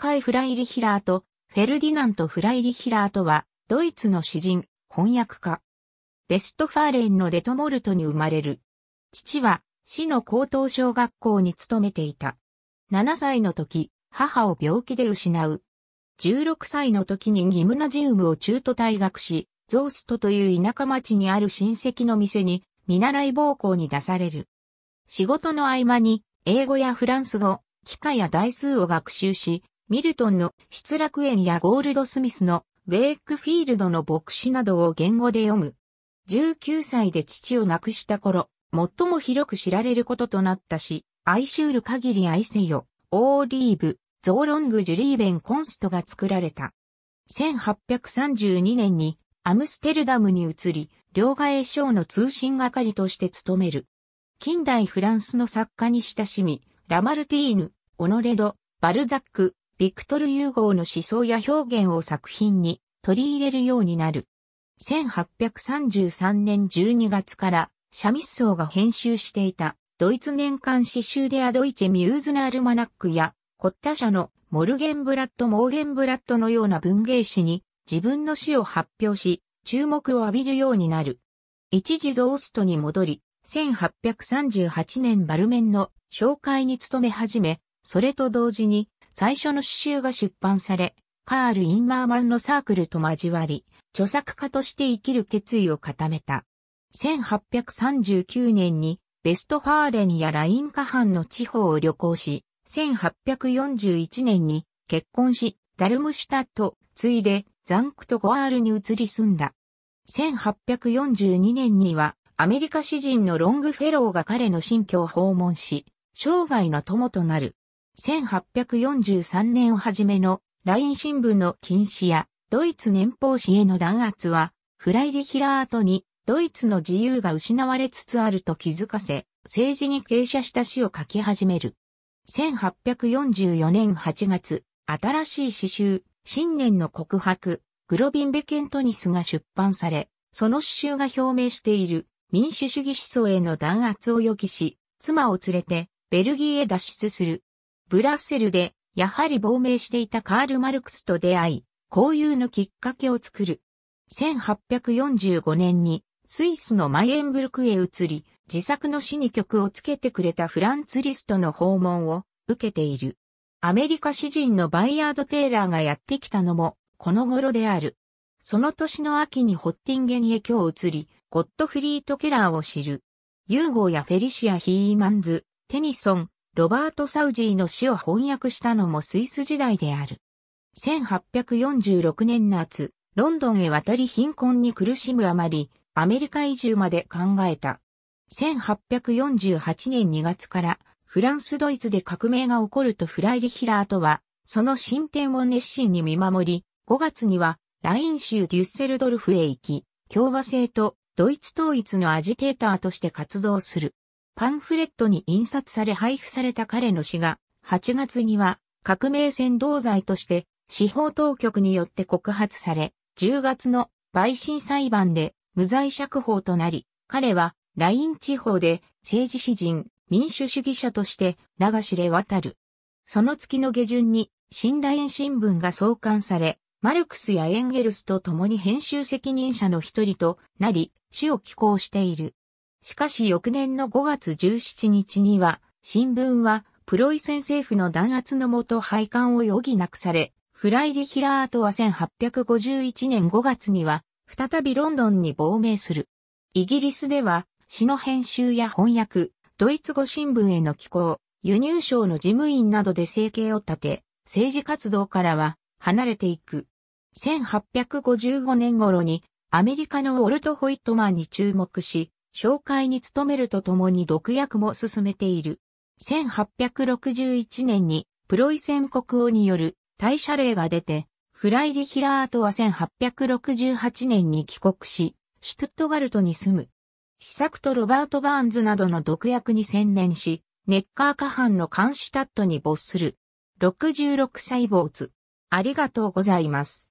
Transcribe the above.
カイ・フライリヒラーとフェルディナント・フライリヒラーとは、ドイツの詩人、翻訳家。ベストファーレンのデトモルトに生まれる。父は、市の高等小学校に勤めていた。7歳の時、母を病気で失う。16歳の時にギムナジウムを中途退学し、ゾーストという田舎町にある親戚の店に見習い暴行に出される。仕事の合間に英語やフランス語、機械や台数を学習し、ミルトンの失楽園やゴールドスミスのウェイクフィールドの牧師などを言語で読む。19歳で父を亡くした頃、最も広く知られることとなったし、しうる限り愛せよ、オーリーブ、ゾーロング・ジュリーベン・コンストが作られた。1832年にアムステルダムに移り、両替商の通信係として務める。近代フランスの作家に親しみ、ラマルティーヌ、オノレド、バルザック、ビクトル・ユーゴーの思想や表現を作品に取り入れるようになる。1833年12月からシャミッソーが編集していたドイツ年間詩集でアドイチェ・ミューズナ・アルマナックやコッタ社のモルゲンブラッド・モーゲンブラッドのような文芸誌に自分の詩を発表し注目を浴びるようになる。一時ゾーストに戻り、1838年バルメンの紹介に努め始め、それと同時に最初の詩集が出版され、カール・インマーマンのサークルと交わり、著作家として生きる決意を固めた。1839年にベストファーレンやライン下半の地方を旅行し、1841年に結婚し、ダルムシュタット、ついでザンクトゴアールに移り住んだ。1842年にはアメリカ詩人のロングフェローが彼の新居を訪問し、生涯の友となる1843年をはじめのライン新聞の禁止やドイツ年俸紙への弾圧は、フライリヒラー後にドイツの自由が失われつつあると気づかせ、政治に傾斜した詩を書き始める。1844年8月、新しい詩集、新年の告白、グロビンベケントニスが出版され、その詩集が表明している民主主義思想への弾圧を予期し、妻を連れてベルギーへ脱出するブラッセルで、やはり亡命していたカール・マルクスと出会い、交友のきっかけを作る。1845年に、スイスのマイエンブルクへ移り、自作の詩に曲をつけてくれたフランツ・リストの訪問を受けている。アメリカ詩人のバイヤード・テイラーがやってきたのも、この頃である。その年の秋にホッティンゲンへ今日移り、ゴッドフリート・ケラーを知る。ユーゴーやフェリシア・ヒーマンズ、テニソン、ロバート・サウジーの詩を翻訳したのもスイス時代である。1846年夏、ロンドンへ渡り貧困に苦しむあまり、アメリカ移住まで考えた。1848年2月からフランスドイツで革命が起こるとフライリヒラーとは、その進展を熱心に見守り、5月にはライン州デュッセルドルフへ行き、共和制とドイツ統一のアジテーターとして活動する。パンフレットに印刷され配布された彼の死が、8月には革命扇動罪として司法当局によって告発され、10月の陪審裁判で無罪釈放となり、彼はライン地方で政治詩人、民主主義者として流しれ渡る。その月の下旬に新ライン新聞が創刊され、マルクスやエンゲルスと共に編集責任者の一人となり、死を寄稿している。しかし翌年の5月17日には、新聞はプロイセン政府の弾圧のもと廃刊を余儀なくされ、フライリヒラートは1851年5月には、再びロンドンに亡命する。イギリスでは、詩の編集や翻訳、ドイツ語新聞への寄稿、輸入省の事務員などで生計を立て、政治活動からは離れていく。1855年頃にアメリカのウォルト・ホイットマンに注目し、紹介に努めるとともに毒薬も進めている。1861年にプロイセン国王による大社令が出て、フライリヒラートは1868年に帰国し、シュトゥットガルトに住む。試作とロバート・バーンズなどの毒薬に専念し、ネッカー下半のカンシュタットに没する。66歳没。ありがとうございます。